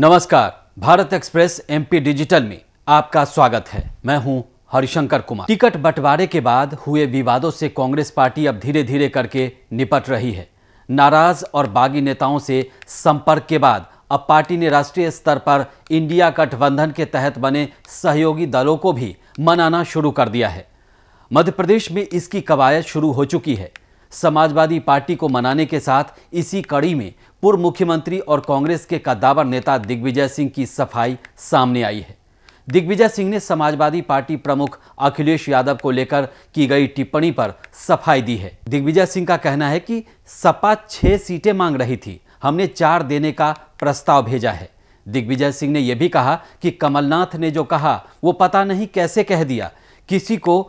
नमस्कार Bharat express MP digital में आपका स्वागत है मैं हूं हरिशंकर कुमार टिकट बंटवारे के बाद हुए विवादों से कांग्रेस पार्टी अब धीरे धीरे करके निपट रही है नाराज और बागी नेताओं से संपर्क के बाद अब पार्टी ने राष्ट्रीय स्तर पर इंडिया गठबंधन के तहत बने सहयोगी दलों को भी मनाना शुरू कर दिया है मध्य प्रदेश में इसकी कवायद शुरू हो चुकी है समाजवादी पार्टी को मनाने के साथ इसी कड़ी में पूर्व मुख्यमंत्री और कांग्रेस के कद्दावर नेता दिग्विजय सिंह की सफाई सामने आई है दिग्विजय सिंह ने समाजवादी पार्टी प्रमुख अखिलेश यादव को लेकर की गई टिप्पणी पर सफाई दी है दिग्विजय सिंह का कहना है कि सपा छह सीटें मांग रही थी हमने चार देने का प्रस्ताव भेजा है दिग्विजय सिंह ने यह भी कहा कि कमलनाथ ने जो कहा वो पता नहीं कैसे कह दिया किसी को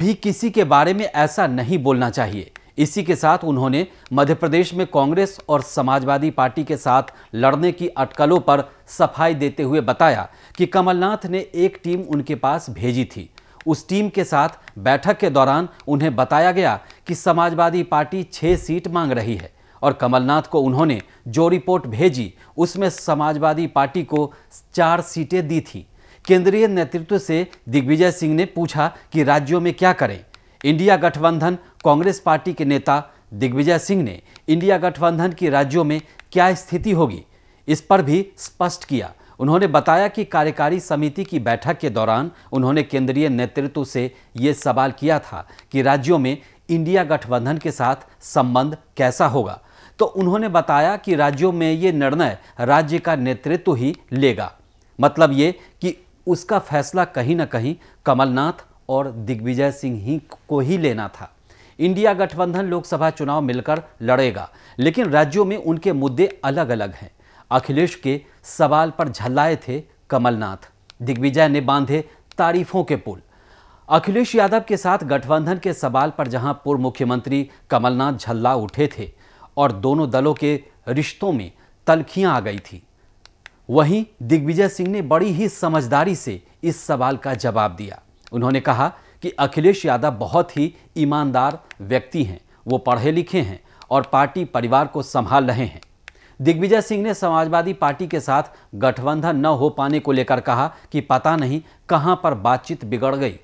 भी किसी के बारे में ऐसा नहीं बोलना चाहिए इसी के साथ उन्होंने मध्य प्रदेश में कांग्रेस और समाजवादी पार्टी के साथ लड़ने की अटकलों पर सफाई देते हुए बताया कि कमलनाथ ने एक टीम उनके पास भेजी थी उस टीम के साथ बैठक के दौरान उन्हें बताया गया कि समाजवादी पार्टी छः सीट मांग रही है और कमलनाथ को उन्होंने जो रिपोर्ट भेजी उसमें समाजवादी पार्टी को चार सीटें दी थी केंद्रीय नेतृत्व से दिग्विजय सिंह ने पूछा कि राज्यों में क्या करें इंडिया गठबंधन कांग्रेस पार्टी के नेता दिग्विजय सिंह ने इंडिया गठबंधन की राज्यों में क्या स्थिति होगी इस पर भी स्पष्ट किया उन्होंने बताया कि कार्यकारी समिति की बैठक के दौरान उन्होंने केंद्रीय नेतृत्व से ये सवाल किया था कि राज्यों में इंडिया गठबंधन के साथ संबंध कैसा होगा तो उन्होंने बताया कि राज्यों में ये निर्णय राज्य का नेतृत्व ही लेगा मतलब ये कि उसका फैसला कहीं ना कहीं कमलनाथ और दिग्विजय सिंह ही को ही लेना था इंडिया गठबंधन लोकसभा चुनाव मिलकर लड़ेगा लेकिन राज्यों में उनके मुद्दे अलग अलग हैं अखिलेश के सवाल पर झल्लाए थे कमलनाथ दिग्विजय ने बांधे तारीफों के पुल अखिलेश यादव के साथ गठबंधन के सवाल पर जहां पूर्व मुख्यमंत्री कमलनाथ झल्ला उठे थे और दोनों दलों के रिश्तों में तलखियां आ गई थी वहीं दिग्विजय सिंह ने बड़ी ही समझदारी से इस सवाल का जवाब दिया उन्होंने कहा कि अखिलेश यादव बहुत ही ईमानदार व्यक्ति हैं वो पढ़े लिखे हैं और पार्टी परिवार को संभाल रहे हैं दिग्विजय सिंह ने समाजवादी पार्टी के साथ गठबंधन न हो पाने को लेकर कहा कि पता नहीं कहां पर बातचीत बिगड़ गई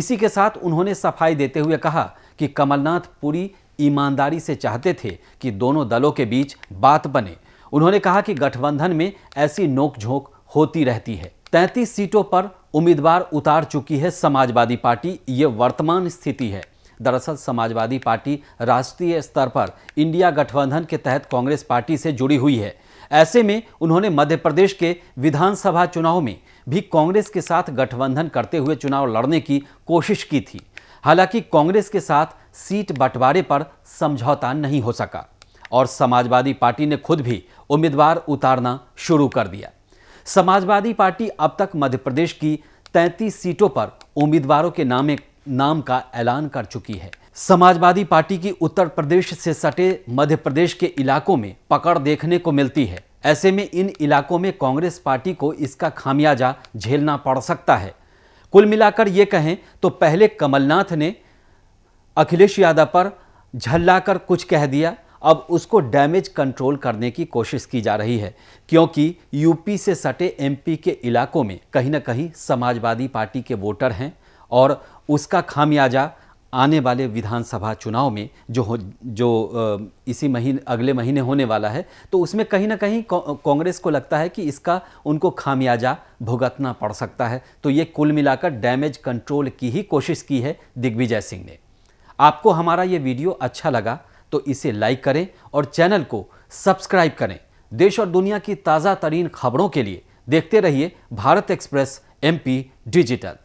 इसी के साथ उन्होंने सफाई देते हुए कहा कि कमलनाथ पूरी ईमानदारी से चाहते थे कि दोनों दलों के बीच बात बने उन्होंने कहा कि गठबंधन में ऐसी नोकझोंक होती रहती है तैंतीस सीटों पर उम्मीदवार उतार चुकी है समाजवादी पार्टी ये वर्तमान स्थिति है दरअसल समाजवादी पार्टी राष्ट्रीय स्तर पर इंडिया गठबंधन के तहत कांग्रेस पार्टी से जुड़ी हुई है ऐसे में उन्होंने मध्य प्रदेश के विधानसभा चुनाव में भी कांग्रेस के साथ गठबंधन करते हुए चुनाव लड़ने की कोशिश की थी हालांकि कांग्रेस के साथ सीट बंटवारे पर समझौता नहीं हो सका और समाजवादी पार्टी ने खुद भी उम्मीदवार उतारना शुरू कर दिया समाजवादी पार्टी अब तक मध्य प्रदेश की 33 सीटों पर उम्मीदवारों के नामे नाम का ऐलान कर चुकी है समाजवादी पार्टी की उत्तर प्रदेश से सटे मध्य प्रदेश के इलाकों में पकड़ देखने को मिलती है ऐसे में इन इलाकों में कांग्रेस पार्टी को इसका खामियाजा झेलना पड़ सकता है कुल मिलाकर ये कहें तो पहले कमलनाथ ने अखिलेश यादव पर झल्लाकर कुछ कह दिया अब उसको डैमेज कंट्रोल करने की कोशिश की जा रही है क्योंकि यूपी से सटे एमपी के इलाकों में कहीं ना कहीं समाजवादी पार्टी के वोटर हैं और उसका खामियाजा आने वाले विधानसभा चुनाव में जो हो जो इसी महीने अगले महीने होने वाला है तो उसमें कहीं ना कहीं कांग्रेस को लगता है कि इसका उनको खामियाजा भुगतना पड़ सकता है तो ये कुल मिलाकर डैमेज कंट्रोल की ही कोशिश की है दिग्विजय सिंह ने आपको हमारा ये वीडियो अच्छा लगा तो इसे लाइक करें और चैनल को सब्सक्राइब करें देश और दुनिया की ताज़ा तरीन खबरों के लिए देखते रहिए भारत एक्सप्रेस एमपी डिजिटल